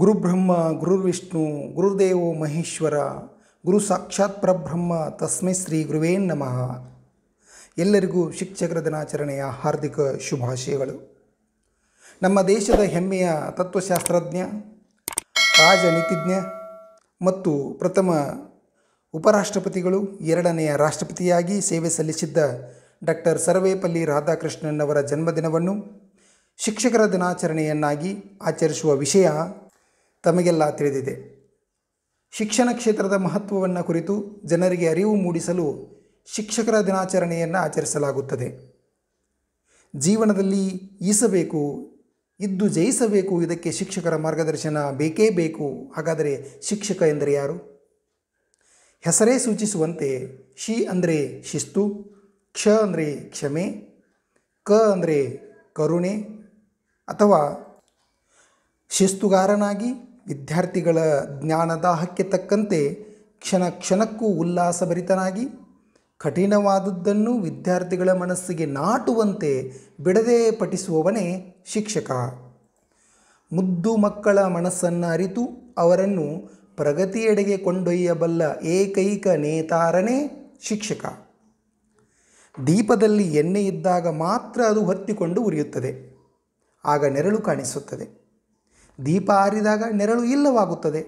ಗುರುಬ್ರಹ್ಮ ಗುರುರ್ವಿಷ್ಣು ಗುರುದೇವೋ ಮಹೇಶ್ವರ ಗುರು ಸಾಕ್ಷಾತ್ ಪರಬ್ರಹ್ಮ ತಸ್ಮೈ ಶ್ರೀ ಗುರುವೇ ನಮಃ ಎಲ್ಲರಿಗೂ ಶಿಕ್ಷಕರ ದಿನಾಚರಣೆಯ ಹಾರ್ದಿಕ ಶುಭಾಶಯಗಳು ನಮ್ಮ ದೇಶದ ಹೆಮ್ಮೆಯ ತತ್ವಶಾಸ್ತ್ರಜ್ಞ ರಾಜನೀತಿಜ್ಞ ಮತ್ತು ಪ್ರಥಮ ಉಪರಾಷ್ಟ್ರಪತಿಗಳು ಎರಡನೆಯ ರಾಷ್ಟ್ರಪತಿಯಾಗಿ ಸೇವೆ ಸಲ್ಲಿಸಿದ್ದ ಡಾಕ್ಟರ್ ಸರ್ವೇಪಲ್ಲಿ ರಾಧಾಕೃಷ್ಣನ್ ಅವರ ಜನ್ಮದಿನವನ್ನು ಶಿಕ್ಷಕರ ದಿನಾಚರಣೆಯನ್ನಾಗಿ ಆಚರಿಸುವ ವಿಷಯ ತಮಗೆಲ್ಲ ತಿಳಿದಿದೆ ಶಿಕ್ಷಣ ಕ್ಷೇತ್ರದ ಮಹತ್ವವನ್ನು ಕುರಿತು ಜನರಿಗೆ ಅರಿವು ಮೂಡಿಸಲು ಶಿಕ್ಷಕರ ದಿನಾಚರಣೆಯನ್ನು ಆಚರಿಸಲಾಗುತ್ತದೆ ಜೀವನದಲ್ಲಿ ಈಸಬೇಕು ಇದ್ದು ಜಯಿಸಬೇಕು ಇದಕ್ಕೆ ಶಿಕ್ಷಕರ ಮಾರ್ಗದರ್ಶನ ಬೇಕೇ ಬೇಕು ಹಾಗಾದರೆ ಶಿಕ್ಷಕ ಎಂದರೆ ಯಾರು ಹೆಸರೇ ಸೂಚಿಸುವಂತೆ ಶಿ ಅಂದರೆ ಶಿಸ್ತು ಕ್ಷ ಅಂದರೆ ಕ್ಷಮೆ ಕ ಅಂದರೆ ಕರುಣೆ ಅಥವಾ ಶಿಸ್ತುಗಾರನಾಗಿ ವಿದ್ಯಾರ್ಥಿಗಳ ಜ್ಞಾನದಾಹಕ್ಕೆ ತಕ್ಕಂತೆ ಕ್ಷಣ ಕ್ಷಣಕ್ಕೂ ಉಲ್ಲಾಸಭರಿತನಾಗಿ ಕಠಿಣವಾದದ್ದನ್ನು ವಿದ್ಯಾರ್ಥಿಗಳ ಮನಸ್ಸಿಗೆ ನಾಟುವಂತೆ ಬಿಡದೆ ಪಠಿಸುವವನೇ ಶಿಕ್ಷಕ ಮುದ್ದು ಮಕ್ಕಳ ಮನಸ್ಸನ್ನು ಅರಿತು ಅವರನ್ನು ಪ್ರಗತಿಯೆಡೆಗೆ ಕೊಂಡೊಯ್ಯಬಲ್ಲ ಏಕೈಕ ನೇತಾರನೇ ಶಿಕ್ಷಕ ದೀಪದಲ್ಲಿ ಎಣ್ಣೆ ಇದ್ದಾಗ ಮಾತ್ರ ಅದು ಹೊತ್ತಿಕೊಂಡು ಉರಿಯುತ್ತದೆ ಆಗ ನೆರಳು ಕಾಣಿಸುತ್ತದೆ ದೀಪ ಆರಿದಾಗ ನೆರಳು ಇಲ್ಲವಾಗುತ್ತದೆ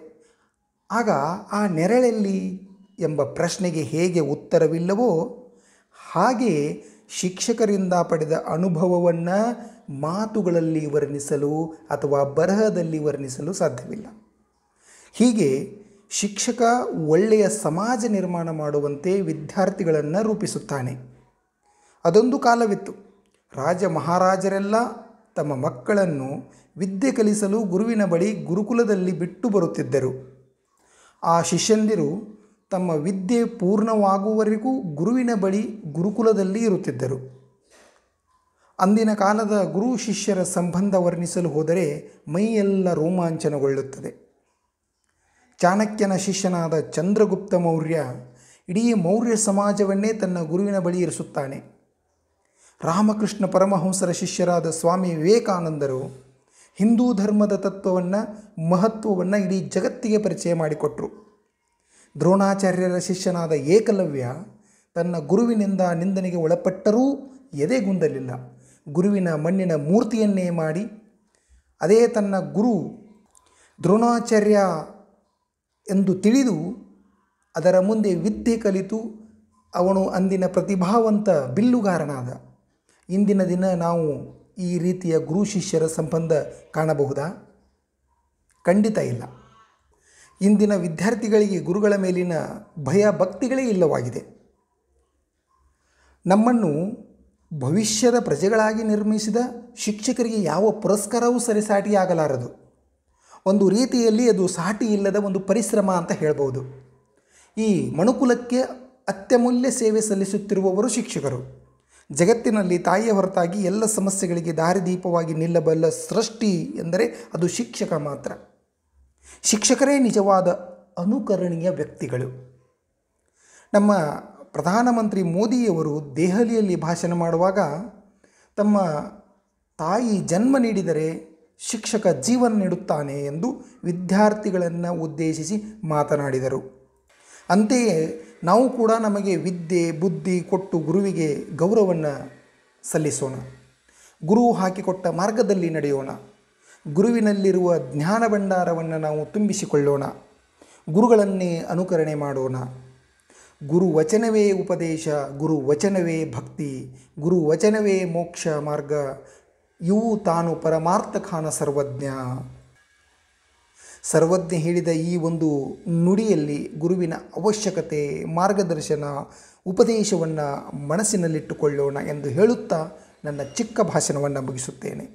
ಆಗ ಆ ನೆರಳಲ್ಲಿ ಎಂಬ ಪ್ರಶ್ನೆಗೆ ಹೇಗೆ ಉತ್ತರವಿಲ್ಲವೋ ಹಾಗೆಯೇ ಶಿಕ್ಷಕರಿಂದ ಪಡೆದ ಅನುಭವವನ್ನು ಮಾತುಗಳಲ್ಲಿ ವರ್ಣಿಸಲು ಅಥವಾ ಬರಹದಲ್ಲಿ ವರ್ಣಿಸಲು ಸಾಧ್ಯವಿಲ್ಲ ಹೀಗೆ ಶಿಕ್ಷಕ ಒಳ್ಳೆಯ ಸಮಾಜ ನಿರ್ಮಾಣ ಮಾಡುವಂತೆ ವಿದ್ಯಾರ್ಥಿಗಳನ್ನು ರೂಪಿಸುತ್ತಾನೆ ಅದೊಂದು ಕಾಲವಿತ್ತು ರಾಜ ಮಹಾರಾಜರೆಲ್ಲ ತಮ್ಮ ಮಕ್ಕಳನ್ನು ವಿದ್ಯೆ ಕಲಿಸಲು ಗುರುವಿನ ಬಳಿ ಗುರುಕುಲದಲ್ಲಿ ಬಿಟ್ಟು ಬರುತ್ತಿದ್ದರು ಆ ಶಿಷ್ಯಂದಿರು ತಮ್ಮ ವಿದ್ಯೆ ಪೂರ್ಣವಾಗುವವರೆಗೂ ಗುರುವಿನ ಬಳಿ ಗುರುಕುಲದಲ್ಲಿ ಇರುತ್ತಿದ್ದರು ಅಂದಿನ ಕಾಲದ ಗುರು ಶಿಷ್ಯರ ಸಂಬಂಧ ವರ್ಣಿಸಲು ಹೋದರೆ ಮೈಯೆಲ್ಲ ರೋಮಾಂಚನಗೊಳ್ಳುತ್ತದೆ ಚಾಣಕ್ಯನ ಶಿಷ್ಯನಾದ ಚಂದ್ರಗುಪ್ತ ಮೌರ್ಯ ಇಡೀ ಮೌರ್ಯ ಸಮಾಜವನ್ನೇ ತನ್ನ ಗುರುವಿನ ಬಳಿ ಇರಿಸುತ್ತಾನೆ ರಾಮಕೃಷ್ಣ ಪರಮಹಂಸರ ಶಿಷ್ಯರಾದ ಸ್ವಾಮಿ ವಿವೇಕಾನಂದರು ಹಿಂದೂ ಧರ್ಮದ ತತ್ವವನ್ನು ಮಹತ್ವವನ್ನು ಇಡೀ ಜಗತ್ತಿಗೆ ಪರಿಚಯ ಮಾಡಿಕೊಟ್ಟರು ದ್ರೋಣಾಚಾರ್ಯರ ಶಿಷ್ಯನಾದ ಏಕಲವ್ಯ ತನ್ನ ಗುರುವಿನಿಂದ ನಿಂದನೆಗೆ ಒಳಪಟ್ಟರೂ ಎದೆಗುಂದಲಿಲ್ಲ ಗುರುವಿನ ಮಣ್ಣಿನ ಮೂರ್ತಿಯನ್ನೇ ಮಾಡಿ ಅದೇ ತನ್ನ ಗುರು ದ್ರೋಣಾಚಾರ್ಯ ಎಂದು ತಿಳಿದು ಅದರ ಮುಂದೆ ವಿದ್ಯೆ ಕಲಿತು ಅವನು ಅಂದಿನ ಪ್ರತಿಭಾವಂತ ಬಿಲ್ಲುಗಾರನಾದ ಇಂದಿನ ದಿನ ನಾವು ಈ ರೀತಿಯ ಗುರು ಶಿಷ್ಯರ ಸಂಬಂಧ ಕಾಣಬಹುದಾ ಖಂಡಿತ ಇಲ್ಲ ಇಂದಿನ ವಿದ್ಯಾರ್ಥಿಗಳಿಗೆ ಗುರುಗಳ ಮೇಲಿನ ಭಯ ಭಕ್ತಿಗಳೇ ಇಲ್ಲವಾಗಿದೆ ನಮ್ಮನ್ನು ಭವಿಷ್ಯದ ಪ್ರಜೆಗಳಾಗಿ ನಿರ್ಮಿಸಿದ ಶಿಕ್ಷಕರಿಗೆ ಯಾವ ಪುರಸ್ಕಾರವೂ ಸರಿಸಾಟಿಯಾಗಲಾರದು ಒಂದು ರೀತಿಯಲ್ಲಿ ಅದು ಸಾಟಿ ಇಲ್ಲದ ಒಂದು ಪರಿಶ್ರಮ ಅಂತ ಹೇಳ್ಬೋದು ಈ ಮನುಕುಲಕ್ಕೆ ಅತ್ಯಮೂಲ್ಯ ಸೇವೆ ಸಲ್ಲಿಸುತ್ತಿರುವವರು ಶಿಕ್ಷಕರು ಜಗತ್ತಿನಲ್ಲಿ ತಾಯಿಯ ಹೊರತಾಗಿ ಎಲ್ಲ ಸಮಸ್ಯೆಗಳಿಗೆ ದಾರಿದೀಪವಾಗಿ ನಿಲ್ಲಬಲ್ಲ ಸೃಷ್ಟಿ ಎಂದರೆ ಅದು ಶಿಕ್ಷಕ ಮಾತ್ರ ಶಿಕ್ಷಕರೇ ನಿಜವಾದ ಅನುಕರಣೀಯ ವ್ಯಕ್ತಿಗಳು ನಮ್ಮ ಪ್ರಧಾನಮಂತ್ರಿ ಮೋದಿಯವರು ದೆಹಲಿಯಲ್ಲಿ ಭಾಷಣ ಮಾಡುವಾಗ ತಮ್ಮ ತಾಯಿ ಜನ್ಮ ನೀಡಿದರೆ ಶಿಕ್ಷಕ ಜೀವನ ನೀಡುತ್ತಾನೆ ಎಂದು ವಿದ್ಯಾರ್ಥಿಗಳನ್ನು ಉದ್ದೇಶಿಸಿ ಮಾತನಾಡಿದರು ಅಂತೆಯೇ ನಾವು ಕೂಡ ನಮಗೆ ವಿದ್ಯೆ ಬುದ್ಧಿ ಕೊಟ್ಟು ಗುರುವಿಗೆ ಗೌರವವನ್ನು ಸಲ್ಲಿಸೋಣ ಗುರು ಹಾಕಿಕೊಟ್ಟ ಮಾರ್ಗದಲ್ಲಿ ನಡೆಯೋಣ ಗುರುವಿನಲ್ಲಿರುವ ಜ್ಞಾನ ಭಂಡಾರವನ್ನು ನಾವು ತುಂಬಿಸಿಕೊಳ್ಳೋಣ ಗುರುಗಳನ್ನೇ ಅನುಕರಣೆ ಮಾಡೋಣ ಗುರು ವಚನವೇ ಉಪದೇಶ ಗುರು ವಚನವೇ ಭಕ್ತಿ ಗುರು ವಚನವೇ ಮೋಕ್ಷ ಮಾರ್ಗ ಇವು ತಾನು ಪರಮಾರ್ಥ ಖಾನ ಸರ್ವಜ್ಞ ಸರ್ವಜ್ಞ ಹೇಳಿದ ಈ ಒಂದು ನುಡಿಯಲ್ಲಿ ಗುರುವಿನ ಅವಶ್ಯಕತೆ ಮಾರ್ಗದರ್ಶನ ಉಪದೇಶವನ್ನು ಮನಸ್ಸಿನಲ್ಲಿಟ್ಟುಕೊಳ್ಳೋಣ ಎಂದು ಹೇಳುತ್ತಾ ನನ್ನ ಚಿಕ್ಕ ಭಾಷಣವನ್ನು ಮುಗಿಸುತ್ತೇನೆ